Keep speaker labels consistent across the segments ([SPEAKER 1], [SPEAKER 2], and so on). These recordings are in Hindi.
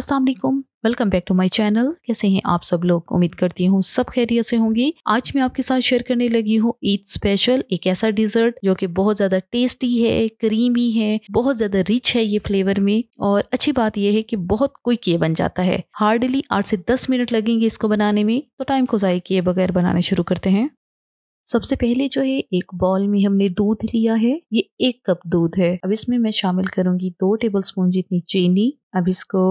[SPEAKER 1] अस्सलाम वालेकुम welcome back to my channel कैसे हैं आप सब लोग उम्मीद करती हूँ सब खैरियत से होंगी आज मैं आपके साथ शेयर करने लगी हूँ ईद स्पेशल एक ऐसा डिजर्ट जो कि बहुत ज्यादा टेस्टी है क्रीमी है बहुत ज्यादा रिच है ये फ्लेवर में और अच्छी बात यह है कि बहुत क्विक ये बन जाता है हार्डली आठ से दस मिनट लगेंगे इसको बनाने में तो टाइम को ज़ाय किए बगैर बनाने शुरू करते हैं सबसे पहले जो है एक बॉल में हमने दूध लिया है ये एक कप दूध है अब इसमें मैं शामिल करूंगी दो टेबल स्पून जितनी चीनी अब इसको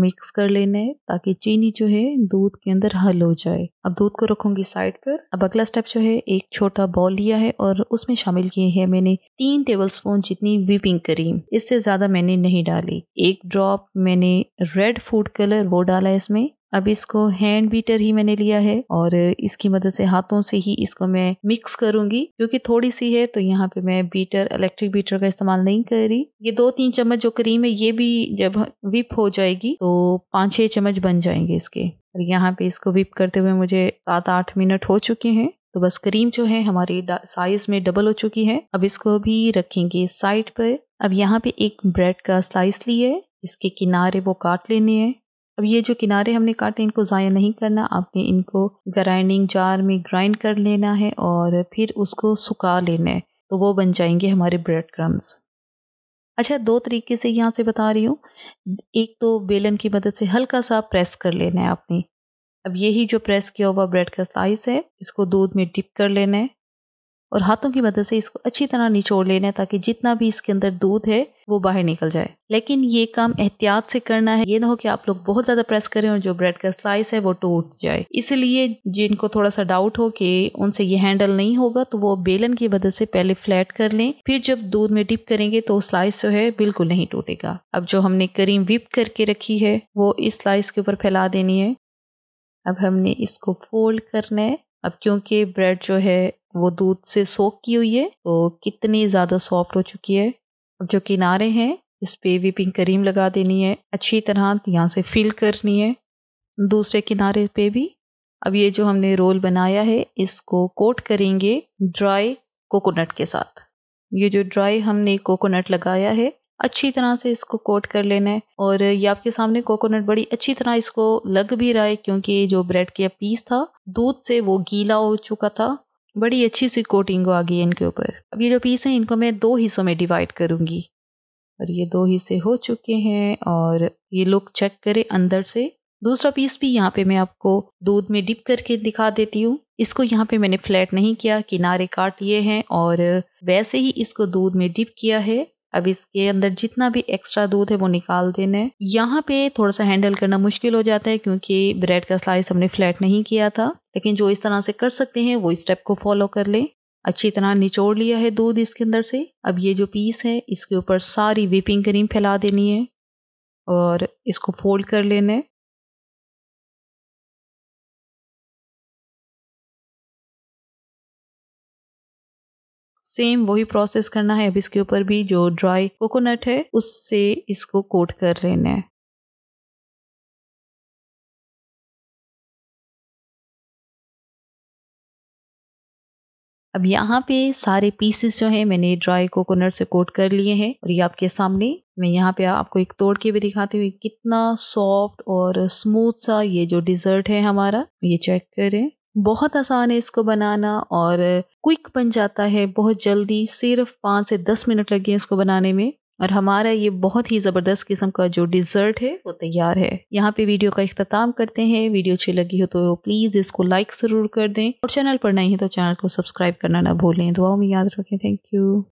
[SPEAKER 1] मिक्स कर लेना है ताकि चीनी जो है दूध के अंदर हल हो जाए अब दूध को रखूंगी साइड पर अब अगला स्टेप जो है एक छोटा बॉल लिया है और उसमें शामिल किए हैं मैंने तीन टेबल स्पून जितनी व्हीपिंग क्रीम इससे ज्यादा मैंने नहीं डाली एक ड्रॉप मैंने रेड फूड कलर वो डाला है इसमें अब इसको हैंड बीटर ही मैंने लिया है और इसकी मदद से हाथों से ही इसको मैं मिक्स करूंगी क्योंकि थोड़ी सी है तो यहाँ पे मैं बीटर इलेक्ट्रिक बीटर का इस्तेमाल नहीं कर रही ये दो तीन चम्मच जो क्रीम है ये भी जब विप हो जाएगी तो पाँच छः चम्मच बन जाएंगे इसके और यहाँ पे इसको विप करते हुए मुझे सात आठ मिनट हो चुके हैं तो बस क्रीम जो है हमारी साइज में डबल हो चुकी है अब इसको भी रखेंगे साइड पर अब यहाँ पे एक ब्रेड का स्लाइस लिए इसके किनारे वो काट लेने हैं अब ये जो किनारे हमने काटे इनको ज़ाया नहीं करना आपने इनको ग्राइंडिंग जार में ग्राइंड कर लेना है और फिर उसको सुखा लेना है तो वो बन जाएंगे हमारे ब्रेड क्रम्स अच्छा दो तरीके से यहाँ से बता रही हूँ एक तो बेलन की मदद से हल्का सा प्रेस कर लेना है आपने अब यही जो प्रेस किया हुआ ब्रेड का स्लाइस है इसको दूध में डिप कर लेना है और हाथों की मदद से इसको अच्छी तरह निचोड़ लेना है ताकि जितना भी इसके अंदर दूध है वो बाहर निकल जाए लेकिन ये काम एहतियात से करना है ये ना हो कि आप लोग बहुत ज़्यादा प्रेस करें और जो ब्रेड का स्लाइस है वो टूट जाए इसलिए जिनको थोड़ा सा डाउट हो कि उनसे ये हैंडल नहीं होगा तो वो बेलन की मदद से पहले फ्लैट कर लें फिर जब दूध में डिप करेंगे तो स्लाइस जो है बिल्कुल नहीं टूटेगा अब जो हमने करीम विप करके रखी है वो इस स्लाइस के ऊपर फैला देनी है अब हमने इसको फोल्ड करना है अब क्योंकि ब्रेड जो है वो दूध से सोख की हुई है तो कितनी ज़्यादा सॉफ्ट हो चुकी है और जो किनारे हैं इस पर विपिंग क्रीम लगा देनी है अच्छी तरह यहाँ से फिल करनी है दूसरे किनारे पे भी अब ये जो हमने रोल बनाया है इसको कोट करेंगे ड्राई कोकोनट के साथ ये जो ड्राई हमने कोकोनट लगाया है अच्छी तरह से इसको कोट कर लेना है और ये आपके सामने कोकोनट बड़ी अच्छी तरह इसको लग भी रहा है क्योंकि जो ब्रेड का पीस था दूध से वो गीला हो चुका था बड़ी अच्छी सी कोटिंग आ गई है इनके ऊपर अब ये जो पीस है इनको मैं दो हिस्सों में डिवाइड करूँगी और ये दो हिस्से हो चुके हैं और ये लोग चेक करें अंदर से दूसरा पीस भी यहाँ पे मैं आपको दूध में डिप करके दिखा देती हूँ इसको यहाँ पे मैंने फ्लैट नहीं किया किनारे काट लिए हैं और वैसे ही इसको दूध में डिप किया है अब इसके अंदर जितना भी एक्स्ट्रा दूध है वो निकाल देना है यहाँ पे थोड़ा सा हैंडल करना मुश्किल हो जाता है क्योंकि ब्रेड का स्लाइस हमने फ्लैट नहीं किया था लेकिन जो इस तरह से कर सकते हैं वो स्टेप को फॉलो कर लें अच्छी तरह निचोड़ लिया है दूध इसके अंदर से अब ये जो पीस है इसके ऊपर सारी व्हीपिंग क्रीम फैला देनी है और इसको फोल्ड कर लेना सेम वही प्रोसेस करना है अब इसके ऊपर भी जो ड्राई कोकोनट है उससे इसको कोट कर लेना है अब यहाँ पे सारे पीसेस जो है मैंने ड्राई कोकोनट से कोट कर लिए हैं और ये आपके सामने मैं यहाँ पे आपको एक तोड़ के भी दिखाती हूँ कितना सॉफ्ट और स्मूथ सा ये जो डिज़र्ट है हमारा ये चेक करें बहुत आसान है इसको बनाना और क्विक बन जाता है बहुत जल्दी सिर्फ पाँच से दस मिनट लगे हैं इसको बनाने में और हमारा ये बहुत ही ज़बरदस्त किस्म का जो डिज़र्ट है वो तैयार है यहाँ पे वीडियो का अख्ताम करते हैं वीडियो अच्छी लगी हो तो प्लीज़ इसको लाइक ज़रूर कर दें और चैनल पर नहीं है तो चैनल को सब्सक्राइब करना ना भूलें दुआओं में याद रखें थैंक यू